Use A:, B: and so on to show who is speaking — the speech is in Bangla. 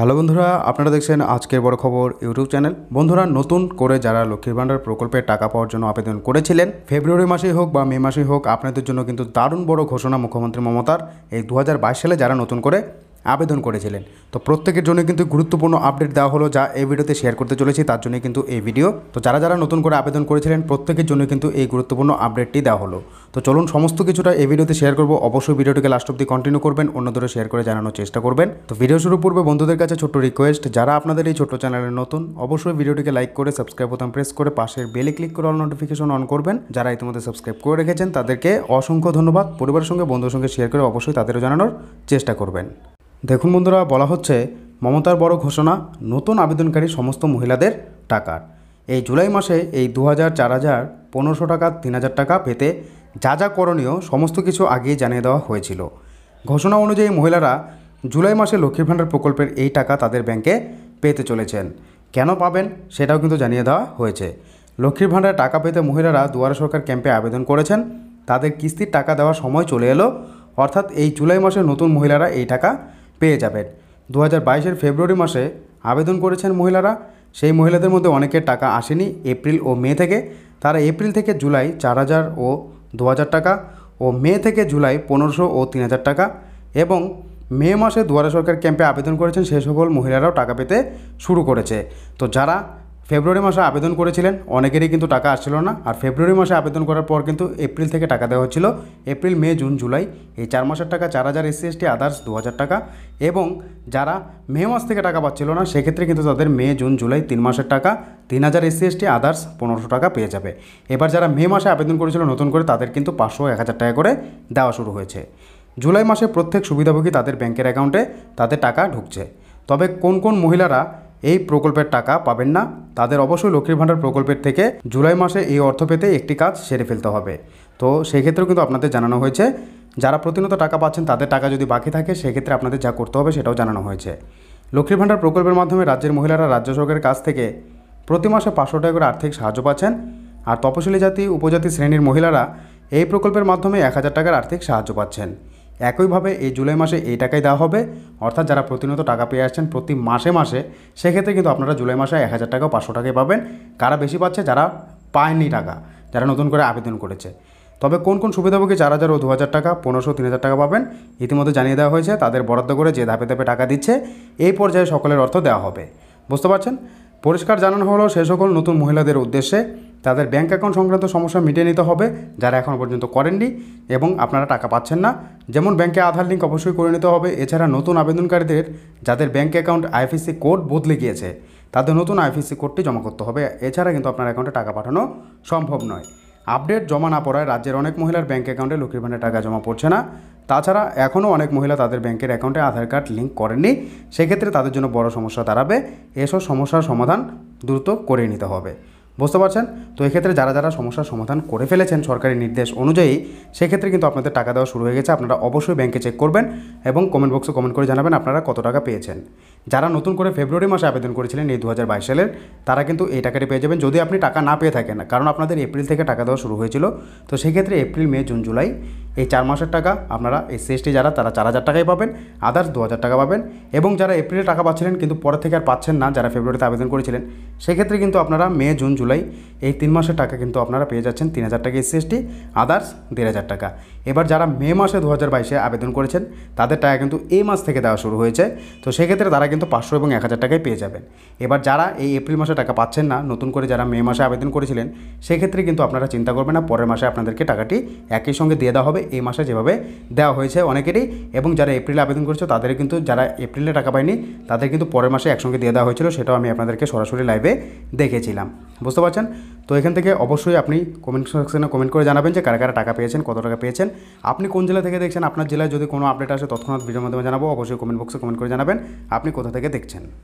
A: হ্যালো বন্ধুরা আপনারা দেখছেন আজকের বড় খবর ইউটিউব চ্যানেল বন্ধুরা নতুন করে যারা লক্ষ্মীর ভাণ্ডার প্রকল্পে টাকা পাওয়ার জন্য আবেদন করেছিলেন ফেব্রুয়ারি মাসেই হোক বা মে মাসেই হোক আপনাদের জন্য কিন্তু দারুণ বড় ঘোষণা মুখ্যমন্ত্রী মমতার এই দু সালে যারা নতুন করে আবেদন করেছিলেন তো প্রত্যেকের জন্য কিন্তু গুরুত্বপূর্ণ আপডেট দেওয়া হলো যা এই ভিডিওতে শেয়ার করতে চলেছি তার জন্য কিন্তু এই ভিডিও তো যারা যারা নতুন করে আবেদন করেছিলেন প্রত্যেকের জন্য কিন্তু এই গুরুত্বপূর্ণ আপডেটটি দেওয়া হলো তো চলুন সমস্ত কিছুটা এই ভিডিওতে শেয়ার করব অবশ্যই ভিডিওটিকে লাস্ট অব্দি কন্টিনিউ করবেন অন্যদেরও শেয়ার করে জানানোর চেষ্টা করবেন তো ভিডিও শুরু পূর্বে বন্ধুদের কাছে ছোট্ট রিকোয়েস্ট যারা আপনাদের এই ছোট্ট চ্যানেলের নতুন অবশ্যই ভিডিওটিকে লাইক করে সাবস্ক্রাইব বোতাম প্রেস করে পাশের বেলে ক্লিক করে অল নোটিফিকেশন অন করবেন যারা ইতিমধ্যে সাবস্ক্রাইব করে রেখেছেন তাদেরকে অসংখ্য ধন্যবাদ পরিবারের সঙ্গে বন্ধুর সঙ্গে শেয়ার করে অবশ্যই তাদেরও জানানোর চেষ্টা করবেন দেখুন বন্ধুরা বলা হচ্ছে মমতার বড় ঘোষণা নতুন আবেদনকারী সমস্ত মহিলাদের টাকার এই জুলাই মাসে এই দু হাজার চার হাজার পনেরোশো টাকা তিন হাজার টাকা পেতে যা যা করণীয় সমস্ত কিছু আগেই জানিয়ে দেওয়া হয়েছিল ঘোষণা অনুযায়ী মহিলারা জুলাই মাসে লক্ষ্মীর ভাণ্ডার প্রকল্পের এই টাকা তাদের ব্যাংকে পেতে চলেছেন কেন পাবেন সেটাও কিন্তু জানিয়ে দেওয়া হয়েছে লক্ষ্মীর ভাণ্ডারে টাকা পেতে মহিলারা দুয়ারে সরকার ক্যাম্পে আবেদন করেছেন তাদের কিস্তির টাকা দেওয়ার সময় চলে এলো অর্থাৎ এই জুলাই মাসে নতুন মহিলারা এই টাকা পেয়ে যাবেন দু হাজার বাইশের ফেব্রুয়ারি মাসে আবেদন করেছেন মহিলারা সেই মহিলাদের মধ্যে অনেকের টাকা আসেনি এপ্রিল ও মে থেকে তারা এপ্রিল থেকে জুলাই চার হাজার ও দু হাজার টাকা ও মে থেকে জুলাই পনেরোশো ও তিন হাজার টাকা এবং মে মাসে দুয়ারা সরকার ক্যাম্পে আবেদন করেছেন সে সকল মহিলারাও টাকা পেতে শুরু করেছে তো যারা ফেব্রুয়ারি মাসে আবেদন করেছিলেন অনেকেরই কিন্তু টাকা আসছিল না আর ফেব্রুয়ারি মাসে আবেদন করার পর কিন্তু এপ্রিল থেকে টাকা দেওয়া হচ্ছিল এপ্রিল মে জুন জুলাই এই চার মাসের টাকা চার হাজার এসসি এসটি আদার্স দু হাজার টাকা এবং যারা মে মাস থেকে টাকা পাচ্ছিল না সেক্ষেত্রে কিন্তু তাদের মে জুন জুলাই তিন মাসের টাকা তিন হাজার এসসি এসটি আদার্স পনেরোশো টাকা পেয়ে যাবে এবার যারা মে মাসে আবেদন করেছিল নতুন করে তাদের কিন্তু পাঁচশো এক হাজার টাকা করে দেওয়া শুরু হয়েছে জুলাই মাসে প্রত্যেক সুবিধাভোগী তাদের ব্যাংকের অ্যাকাউন্টে তাদের টাকা ঢুকছে তবে কোন কোন মহিলারা এই প্রকল্পের টাকা পাবেন না তাদের অবশ্যই লক্ষ্মীর ভাণ্ডার প্রকল্পের থেকে জুলাই মাসে এই অর্থ পেতে একটি কাজ সেরে ফেলতে হবে তো সেক্ষেত্রেও কিন্তু আপনাদের জানানো হয়েছে যারা প্রতিনিয়ত টাকা পাচ্ছেন তাদের টাকা যদি বাকি থাকে সেক্ষেত্রে আপনাদের যা করতে হবে সেটাও জানানো হয়েছে লক্ষ্মীর ভাণ্ডার প্রকল্পের মাধ্যমে রাজ্যের মহিলারা রাজ্য সরকারের কাছ থেকে প্রতি মাসে পাঁচশো টাকা করে আর্থিক সাহায্য পাচ্ছেন আর তপশিলি জাতি উপজাতি শ্রেণীর মহিলারা এই প্রকল্পের মাধ্যমে এক হাজার টাকার আর্থিক সাহায্য পাচ্ছেন একইভাবে এই জুলাই মাসে এই টাকাই দেওয়া হবে অর্থাৎ যারা প্রতিনিয়ত টাকা পেয়ে আসছেন প্রতি মাসে মাসে সেক্ষেত্রে কিন্তু আপনারা জুলাই মাসে এক হাজার টাকা পাঁচশো টাকায় পাবেন কারা বেশি পাচ্ছে যারা পায়নি টাকা যারা নতুন করে আবেদন করেছে তবে কোন কোন সুবিধাভোগী চার হাজার ও দু হাজার টাকা পনেরোশো তিন হাজার টাকা পাবেন ইতিমধ্যে জানিয়ে দেওয়া হয়েছে তাদের বরাদ্দ করে যে ধাপে ধাপে টাকা দিচ্ছে এই পর্যায়ে সকলের অর্থ দেওয়া হবে বুঝতে পারছেন পরিষ্কার জানানো হলো সে সকল নতুন মহিলাদের উদ্দেশ্যে তাদের ব্যাঙ্ক অ্যাকাউন্ট সংক্রান্ত সমস্যা মিটিয়ে নিতে হবে যারা এখন পর্যন্ত করেননি এবং আপনারা টাকা পাচ্ছেন না যেমন ব্যাঙ্কে আধার লিঙ্ক অবশ্যই করে নিতে হবে এছাড়া নতুন আবেদনকারীদের যাদের ব্যাঙ্ক অ্যাকাউন্ট আইএফএসসি কোড বদলে গিয়েছে তাদের নতুন আইএফএসসি কোডটি জমা করতে হবে এছাড়া কিন্তু আপনার অ্যাকাউন্টে টাকা পাঠানো সম্ভব নয় আপডেট জমা না পড়ায় রাজ্যের অনেক মহিলার ব্যাঙ্ক অ্যাকাউন্টে লক্ষ্মীর ভাণ্ডার টাকা জমা পড়ছে না তাছাড়া এখনও অনেক মহিলা তাদের ব্যাংকের অ্যাকাউন্টে আধার কার্ড লিঙ্ক করেননি সেক্ষেত্রে তাদের জন্য বড় সমস্যা দাঁড়াবে এসব সমস্যার সমাধান দ্রুত করে নিতে হবে বুঝতে পারছেন তো এক্ষেত্রে যারা যারা সমস্যার সমাধান করে ফেলেছেন সরকারি নির্দেশ অনুযায়ী সেক্ষেত্রে কিন্তু আপনাদের টাকা দেওয়া শুরু হয়ে গেছে আপনারা অবশ্যই ব্যাংকে চেক করবেন এবং কমেন্ট বক্সে কমেন্ট করে জানাবেন আপনারা কত টাকা পেয়েছেন যারা নতুন করে ফেব্রুয়ারি মাসে আবেদন করেছিলেন এই দু সালের তারা কিন্তু এই টাকাটি পেয়ে যাবেন যদি আপনি টাকা না পেয়ে থাকেন কারণ আপনাদের এপ্রিল থেকে টাকা দেওয়া শুরু হয়েছিল তো সেক্ষেত্রে এপ্রিল মে জুন জুলাই এই চার মাসের টাকা আপনারা এই সিএসটি যারা তারা চার হাজার টাকাই পাবেন আদার্স দু হাজার টাকা পাবেন এবং যারা এপ্রিলে টাকা পাচ্ছিলেন কিন্তু পরে থেকে আর পাচ্ছেন না যারা ফেব্রুয়ারিতে আবেদন করেছিলেন সেক্ষেত্রে কিন্তু আপনারা মে জুন জুলাই এই তিন মাসের টাকা কিন্তু আপনারা পেয়ে যাচ্ছেন তিন হাজার টাকা এসসি আদার্স দেড় হাজার টাকা এবার যারা মে মাসে দু হাজার বাইশে আবেদন করেছেন তাদের টাকা কিন্তু এই মাস থেকে দেওয়া শুরু হয়েছে তো সেক্ষেত্রে তারা কিন্তু পাঁচশো এবং এক হাজার টাকায় পেয়ে যাবেন এবার যারা এই এপ্রিল মাসে টাকা পাচ্ছেন না নতুন করে যারা মে মাসে আবেদন করেছিলেন সেক্ষেত্রে কিন্তু আপনারা চিন্তা করবেন না পরের মাসে আপনাদেরকে টাকাটি একই সঙ্গে দিয়ে দেওয়া হবে এই মাসে যেভাবে দেওয়া হয়েছে অনেকেরই এবং যারা এপ্রিলে আবেদন করেছে তাদের কিন্তু যারা এপ্রিলে টাকা পায়নি তাদের কিন্তু পরের মাসে একসঙ্গে দিয়ে দেওয়া হয়েছিল সেটাও আমি আপনাদেরকে সরাসরি লাইভে দেখেছিলাম বুঝতে পারছেন তো এখান থেকে অবশ্যই আপনি কমেন্ট সেকশনে কমেন্ট করে জানাবেন যে কারা কারা টাকা পেয়েছেন কত টাকা পেয়েছেন আপনি কোন জেলা থেকে দেখছেন আপনার জেলায় যদি কোনো আপডেট আসে তৎক্ষণাৎ ভিডিওর মাধ্যমে জানাবো অবশ্যই কমেন্ট বক্সে কমেন্ট করে জানাবেন আপনি কোথা থেকে দেখছেন